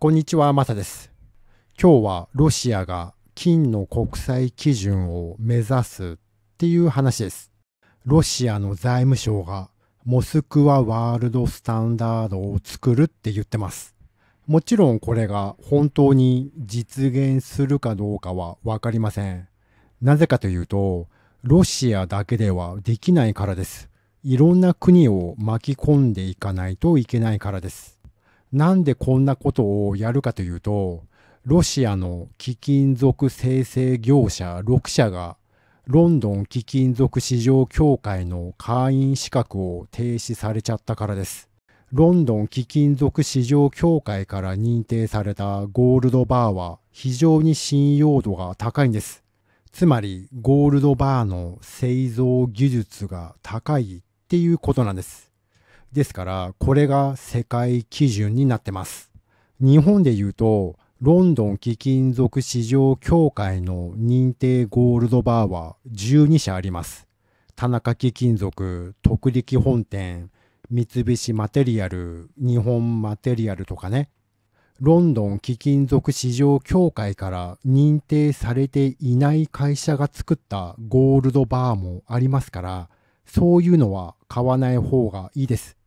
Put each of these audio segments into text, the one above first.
こんにちは、マサです。今日はロシアが金の国際基準を目指すっていう話です。ロシアの財務省がモスクワワールドスタンダードを作るって言ってます。もちろんこれが本当に実現するかどうかはわかりません。なぜかというと、ロシアだけではできないからです。いろんな国を巻き込んでいかないといけないからです。なんでこんなことをやるかというと、ロシアの貴金属生成業者6社がロンドン貴金属市場協会の会員資格を停止されちゃったからです。ロンドン貴金属市場協会から認定されたゴールドバーは非常に信用度が高いんです。つまりゴールドバーの製造技術が高いっていうことなんです。ですから、これが世界基準になってます。日本で言うと、ロンドン貴金属市場協会の認定ゴールドバーは12社あります。田中貴金属、特力本店、三菱マテリアル、日本マテリアルとかね。ロンドン貴金属市場協会から認定されていない会社が作ったゴールドバーもありますから、そういうのは買わない方がいいです。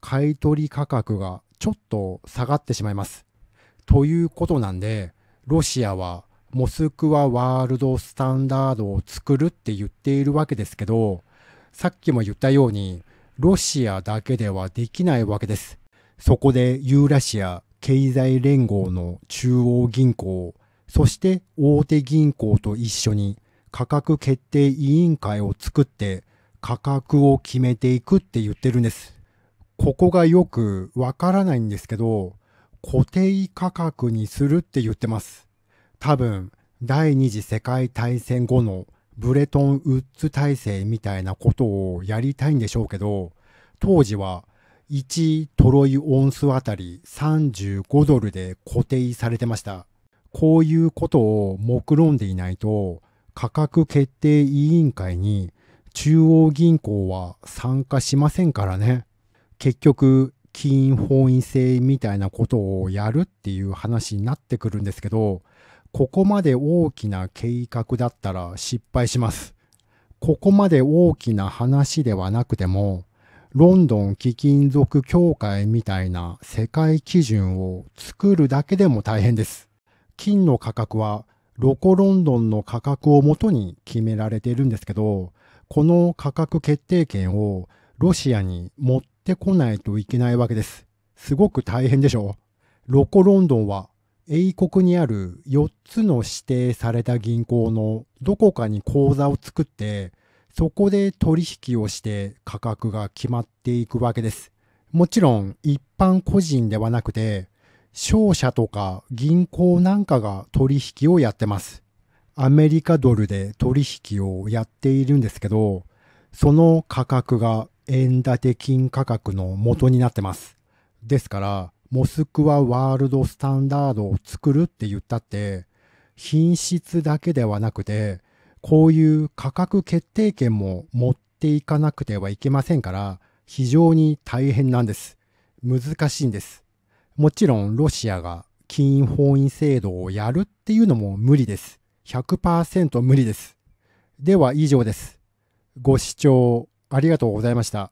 買取価格がちょっと下がってしまいます。ということなんで、ロシアはモスクワワールドスタンダードを作るって言っているわけですけど、さっきも言ったように、ロシアだけではできないわけです。そこでユーラシア経済連合の中央銀行、そして大手銀行と一緒に価格決定委員会を作って価格を決めていくって言ってるんです。ここがよくわからないんですけど、固定価格にするって言ってます。多分、第二次世界大戦後のブレトンウッズ体制みたいなことをやりたいんでしょうけど、当時は1トロイオンスあたり35ドルで固定されてました。こういうことを目論んでいないと、価格決定委員会に中央銀行は参加しませんからね。結局金本位制みたいなことをやるっていう話になってくるんですけどここまで大きな計画だったら失敗します。ここまで大きな話ではなくてもロンドン貴金属協会みたいな世界基準を作るだけでも大変です。金の価格はロコロンドンの価格をもとに決められているんですけど、この価格決定権をロシアに持ってこないといけないわけです。すごく大変でしょう。ロコロンドンは英国にある4つの指定された銀行のどこかに口座を作ってそこで取引をして価格が決まっていくわけです。もちろん一般個人ではなくて商社とか銀行なんかが取引をやってます。アメリカドルで取引をやっているんですけどその価格が円建て金価格の元になってます。ですから、モスクワワールドスタンダードを作るって言ったって、品質だけではなくて、こういう価格決定権も持っていかなくてはいけませんから、非常に大変なんです。難しいんです。もちろんロシアが金本位制度をやるっていうのも無理です。100%無理です。では以上です。ご視聴ありがとうございました。